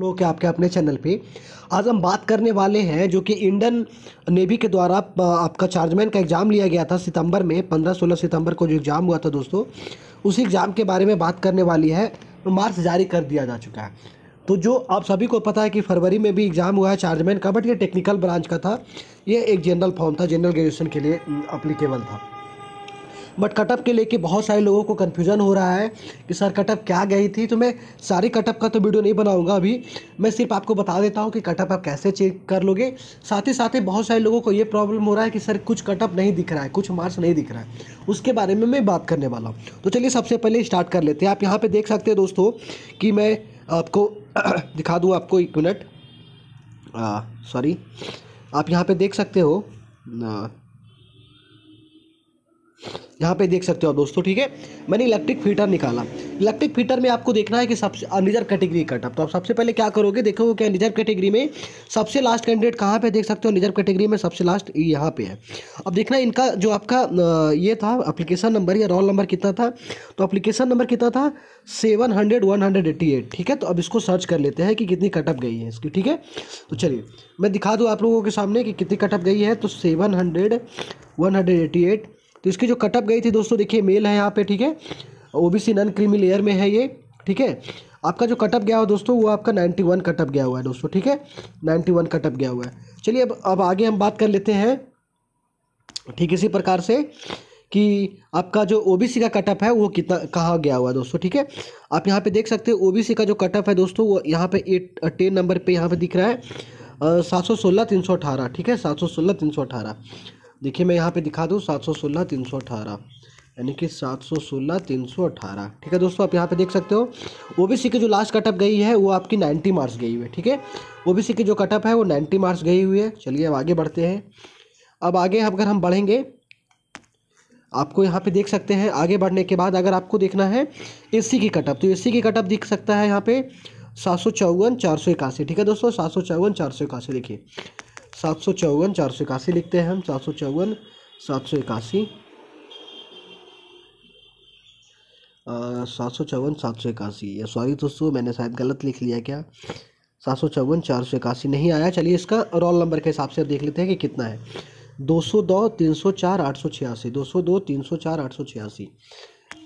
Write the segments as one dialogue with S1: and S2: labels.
S1: लोग के आपके अपने चैनल पे आज हम बात करने वाले हैं जो कि इंडियन नेवी के द्वारा आपका चार्जमैन का एग्ज़ाम लिया गया था सितंबर में 15-16 सितंबर को जो एग्ज़ाम हुआ था दोस्तों उस एग्ज़ाम के बारे में बात करने वाली है मार्क्स जारी कर दिया जा चुका है तो जो आप सभी को पता है कि फरवरी में भी एग्ज़ाम हुआ है चार्जमैन का बट ये टेक्निकल ब्रांच का था ये एक जनरल फॉर्म था जनरल ग्रेजुएशन के लिए अप्लीकेबल था बट कटअप के लेके बहुत सारे लोगों को कन्फ्यूज़न हो रहा है कि सर कटअप क्या गई थी तो मैं सारी कटअप का तो वीडियो नहीं बनाऊँगा अभी मैं सिर्फ आपको बता देता हूँ कि कटअप आप कैसे चेक कर लोगे साथ ही साथ ही बहुत सारे लोगों को ये प्रॉब्लम हो रहा है कि सर कुछ कटअप नहीं दिख रहा है कुछ मार्क्स नहीं दिख रहा है उसके बारे में मैं बात करने वाला हूँ तो चलिए सबसे पहले स्टार्ट कर लेते हैं आप यहाँ पर देख सकते हैं दोस्तों कि मैं आपको दिखा दूँ आपको एक मिनट सॉरी आप यहाँ पे देख सकते हो यहाँ पे देख सकते हो दोस्तों ठीक है मैंने इलेक्ट्रिक फीटर निकाला इलेक्ट्रिक फीटर में आपको देखना है कि सबसे रिजर्व कैटेगरी कटअप तो आप सबसे पहले क्या करोगे देखोगे क्या रिजर्व कैटेगरी में सबसे लास्ट कैंडिडेट कहाँ पे देख सकते हो रिजर्व कैटेगरी में सबसे लास्ट यहाँ पे है अब देखना इनका जो आपका ये था अप्लीकेशन नंबर या रोल नंबर कितना था तो अप्लीकेशन नंबर कितना था seven hundred one hundred eighty eight ठीक है तो अब इसको सर्च कर लेते हैं कि कितनी कटअप गई है इसकी ठीक है तो चलिए मैं दिखा दूँ आप लोगों के सामने कि कितनी कटअप गई है तो seven hundred one hundred eighty eight तो इसकी जो कटअप गई थी दोस्तों देखिए मेल है यहाँ पे ठीक है ओबीसी नॉन क्रीमी लेयर में है ये ठीक है आपका जो कटअप गया हुआ दोस्तों वो आपका नाइन्टी वन कटअप गया हुआ है दोस्तों ठीक है नाइन्टी वन कटअप गया हुआ है चलिए अब अब आगे हम बात कर लेते हैं ठीक इसी प्रकार से कि आपका जो ओबीसी का कटअप है वो कितना कहाँ गया हुआ है दोस्तों ठीक है आप यहाँ पे देख सकते हैं ओबीसी का जो कटअप है दोस्तों वो यहाँ पे एट टेन नंबर पे यहाँ पे दिख रहा है सात सौ सोलह तीन सौ अठारह ठीक है सात सौ सोलह तीन सौ अठारह देखिए मैं यहाँ पे दिखा दूँ सात सौ सोलह तीन सौ अठारह यानी कि सात सौ सोलह तीन सौ अठारह ठीक है दोस्तों आप यहाँ पे देख सकते हो ओबीसी की जो लास्ट कटअप गई है वो आपकी नाइन्टी मार्क्स गई हुई है ठीक है ओबीसी की जो कटअप है वो नाइन्टी मार्क्स गई हुई है चलिए अब आगे बढ़ते हैं अब आगे अगर हम बढ़ेंगे आपको यहाँ पे देख सकते हैं आगे बढ़ने के बाद अगर आपको देखना है एसी की कटअप तो सी की कटअप दिख सकता है यहाँ पे सात सौ चौवन चार सौ इक्यासी ठीक है दोस्तों सात सौ चौवन चार सौ इक्यासी देखिए सात सौ चौवन चार सौ इक्यासी लिखते हैं हम सात सौ चौवन सात सौ इक्यासी सात सौ चौवन सात सौ इक्यासी या सॉरी दोस्तों मैंने शायद गलत लिख लिया क्या सात सौ चौवन चार सौ इक्यासी नहीं आया चलिए इसका रोल नंबर के हिसाब से देख लेते हैं कि कितना है दो सौ दो तीन सौ चार आठ सौ छियासी दो सौ दो तीन सौ चार आठ सौ छियासी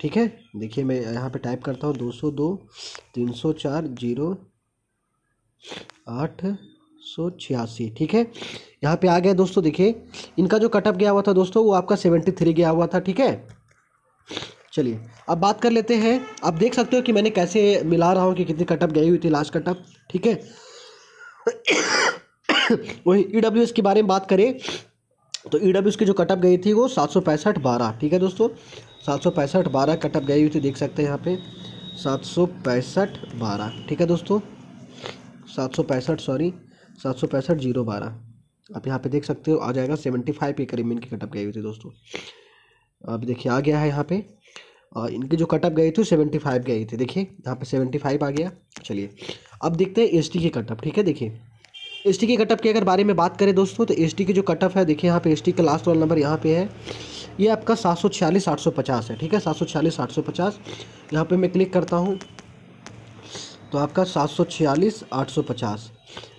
S1: ठीक है देखिए मैं यहाँ पे टाइप करता हूँ दो सौ दो तीन सौ चार जीरो आठ सौ छियासी ठीक है यहाँ पे आ गया दोस्तों देखिए इनका जो कटअप गया हुआ था दोस्तों वो आपका सेवेंटी थ्री गया हुआ था ठीक है चलिए अब बात कर लेते हैं आप देख सकते हो कि मैंने कैसे मिला रहा हूँ कि कितनी कटअप गई हुई थी लास्ट कटअप ठीक है वही ई e डब्ल्यू के बारे में बात करें तो ई डब्ल्यू एस की जो कटअप गई थी वो सात सौ पैंसठ बारह ठीक है दोस्तों सात सौ पैंसठ बारह कटअप गई हुई थी देख सकते हैं यहाँ पे सात सौ पैंसठ बारह ठीक है दोस्तों सात सौ पैंसठ सॉरी सात सौ पैंसठ जीरो बारह आप यहाँ पे देख सकते हो आ जाएगा सेवेंटी फाइव के करीब इनकी कटअप गई हुई थी दोस्तों अब देखिए आ गया है यहाँ पे और इनकी जो कटअप गई थी सेवेंटी फाइव गई थी देखिए यहाँ पे सेवेंटी फाइव आ गया चलिए अब देखते हैं एस टी की कटअप ठीक है देखिए एस टी के कटअप की अगर बारे में बात करें दोस्तों तो एस टी की जो कटअप है देखिए यहाँ पे एस टी का लास्ट रोल नंबर यहाँ पे है ये आपका सात सौ छियालीस आठ सौ पचास है ठीक है सात सौ छियालीस आठ सौ पचास यहाँ पर मैं क्लिक करता हूँ तो आपका सात सौ छियालीस आठ सौ पचास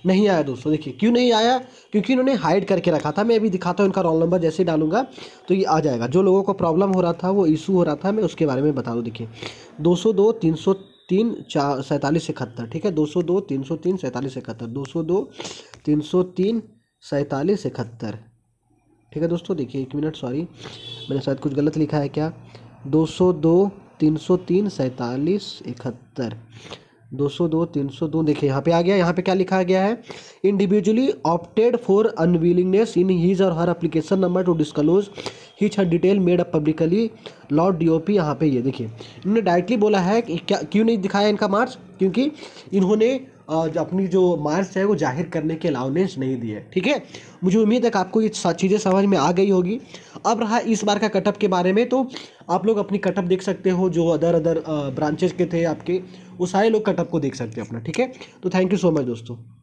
S1: नहीं आया दोस्तों देखिए क्यों नहीं आया क्योंकि इन्होंने हाइड करके रखा था मैं अभी दिखाता हूँ इनका रोल नंबर जैसे ही डालूंगा तो ये आ जाएगा जो लोगों को प्रॉब्लम हो रहा था वो इशू हो रहा था मैं उसके बारे में बता दूँ देखिए दो सौ दो तीन सौ तीन चार सैंतालीस इकहत्तर ठीक है दो सौ दो तीन सौ तीन सैंतालीस इकहत्तर दो सौ दो तीन सौ तीन सैंतालीस इकहत्तर ठीक है दोस्तों देखिए एक मिनट सॉरी मैंने शायद कुछ गलत लिखा है क्या दो सौ दो तीन सौ तीन सैंतालीस इकहत्तर दो सौ दो तीन सौ दो देखिए यहाँ पे आ गया यहाँ पे क्या लिखा गया है individually opted for unwillingness in his or her application number to disclose which her detail made up publicly lord D O P यहाँ पे ये देखिए इन्होंने डायरेक्टली बोला है कि क्या क्यों नहीं दिखाया इनका मार्च क्योंकि इन्होंने जो अपनी जो मार्च है वो जाहिर करने के अलाउनेंस नहीं दिए है ठीक है मुझे उम्मीद है कि आपको ये चीज़ें समझ में आ गई होगी अब रहा इस बार का कटअप के बारे में तो आप लोग अपनी कटअप देख सकते हो जो अदर अदर ब्रांचेज के थे आपके वो सारे लोग कटअप को देख सकते हो अपना ठीक है तो थैंक यू सो मच दोस्तों